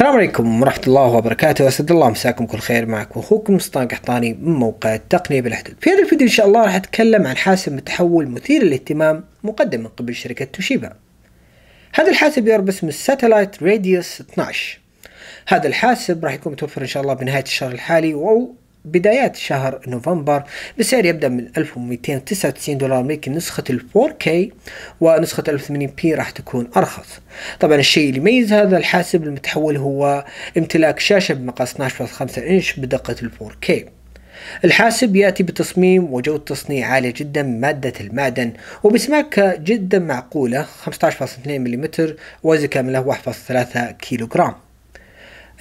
السلام عليكم ورحمة الله وبركاته أسعد الله مساكم كل خير معكم أخوكم مصطفى قحطاني من موقع التقنية بالحدود في هذا الفيديو إن شاء الله راح أتكلم عن حاسب متحول مثير للاهتمام مقدم من قبل شركة توشيبا هذا الحاسب يعرف باسم الساتلايت راديوس 12 هذا الحاسب راح يكون متوفر إن شاء الله بنهاية الشهر الحالي أو بدايات شهر نوفمبر بسعر يبدأ من 1299 دولار أمريكي نسخة ال 4K ونسخة 1080p راح تكون أرخص طبعا الشيء اللي يميز هذا الحاسب المتحول هو امتلاك شاشة بمقاس 12.5 إنش بدقة ال 4K الحاسب يأتي بتصميم وجودة تصنيع عالية جدا من مادة المعدن وبسماكة جدا معقولة 15.2 ملم وزن كامله 1.3 كيلوغرام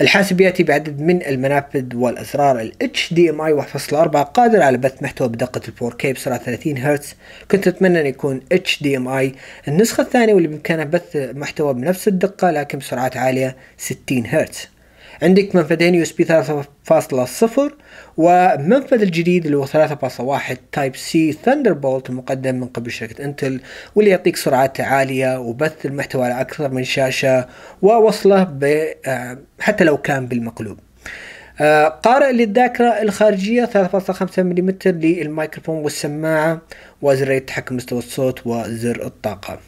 الحاسب يأتي بعدد من المنافذ والأزرار ال HDMI 1.4 قادر على بث محتوى بدقة 4K بسرعة 30 هرتز كنت أتمنى أن يكون HDMI النسخة الثانية واللي بإمكانها بث محتوى بنفس الدقة لكن بسرعات عالية 60 هرتز عندك منفذين يو اس بي 3.0 ومنفذ الجديد اللي هو 3.1 تايب سي بولت المقدم من قبل شركة انتل واللي يعطيك سرعات عالية وبث المحتوى على أكثر من شاشة ووصله ب آه، حتى لو كان بالمقلوب آه، قارئ للذاكرة الخارجية 3.5 ملم للميكروفون والسماعة وزر تحكم مستوى الصوت وزر الطاقة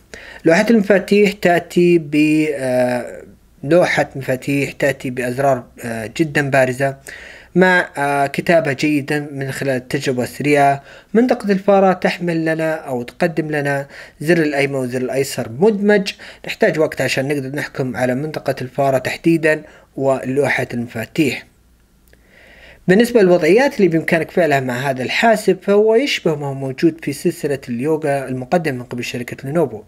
لوحة المفاتيح تأتي ب آه، لوحة مفاتيح تأتي بأزرار آه، جدا بارزة مع آه، كتابة جيدا من خلال التجربة السريعة منطقة الفارة تحمل لنا أو تقدم لنا زر الأيمن وزر الأيسر مدمج نحتاج وقت عشان نقدر نحكم على منطقة الفارة تحديدا ولوحة المفاتيح بالنسبة للوضعيات اللي بإمكانك فعلها مع هذا الحاسب فهو يشبه ما هو موجود في سلسلة اليوغا المقدمة من قبل شركة لينوفو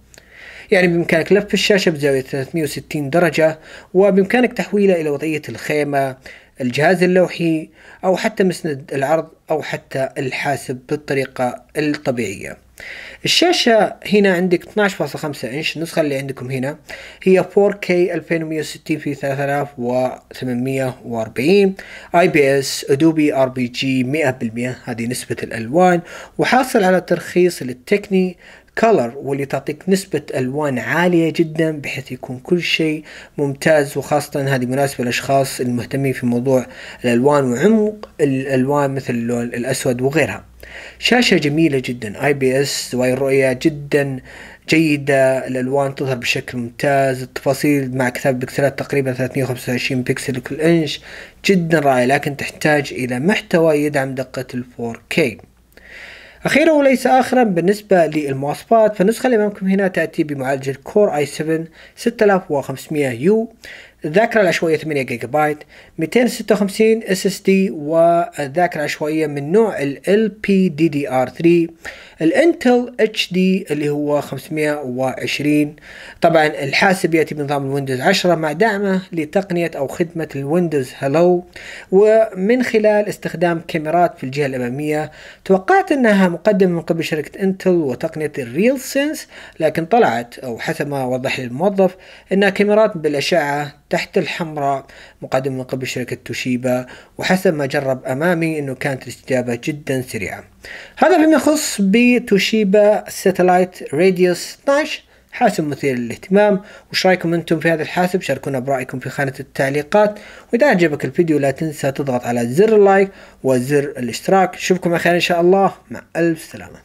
يعني بإمكانك لف الشاشة بزاوية 360 درجة وبإمكانك تحويله إلى وضعية الخيمة الجهاز اللوحي أو حتى مسند العرض أو حتى الحاسب بالطريقة الطبيعية الشاشة هنا عندك 12.5 إنش النسخة اللي عندكم هنا هي 4K 2160 في 3840 IPS أدوبي RPG 100% هذه نسبة الألوان وحاصل على ترخيص للتكني color واللي تعطيك نسبة ألوان عالية جدا بحيث يكون كل شيء ممتاز وخاصة هذه مناسبة للأشخاص المهتمين في موضوع الألوان وعمق الألوان مثل اللون الأسود وغيرها شاشة جميلة جدا اي بي اس زوايا الرؤية جدا جيدة الألوان تظهر بشكل ممتاز التفاصيل مع كتاب بكسلات تقريبا 325 بكسل لكل إنش جدا رائع لكن تحتاج إلى محتوى يدعم دقة 4K أخيرا وليس آخرا بالنسبة للمواصفات فالنسخة اللي أمامكم هنا تأتي بمعالجة الكور اي 7 6500 يو الذاكرة العشوائية 8 جيجا بايت 256 اس اس دي والذاكرة العشوائية من نوع ال LPDDR3 الانتل اتش دي اللي هو 520 طبعا الحاسب ياتي بنظام الويندوز 10 مع دعمه لتقنيه او خدمه الويندوز هلو ومن خلال استخدام كاميرات في الجهه الاماميه توقعت انها مقدمه من قبل شركه انتل وتقنيه الريل سينس لكن طلعت او حسب ما وضح لي الموظف انها كاميرات بالاشعه تحت الحمراء مقدمه من قبل شركه توشيبا وحسب ما جرب امامي انه كانت الاستجابه جدا سريعه هذا فيما يخص بتوشيبا ساتلايت راديوس 12 حاسب مثير للاهتمام وش رايكم انتم في هذا الحاسب شاركونا برايكم في خانه التعليقات واذا عجبك الفيديو لا تنسى تضغط على زر اللايك وزر الاشتراك اشوفكم خير ان شاء الله مع الف سلامه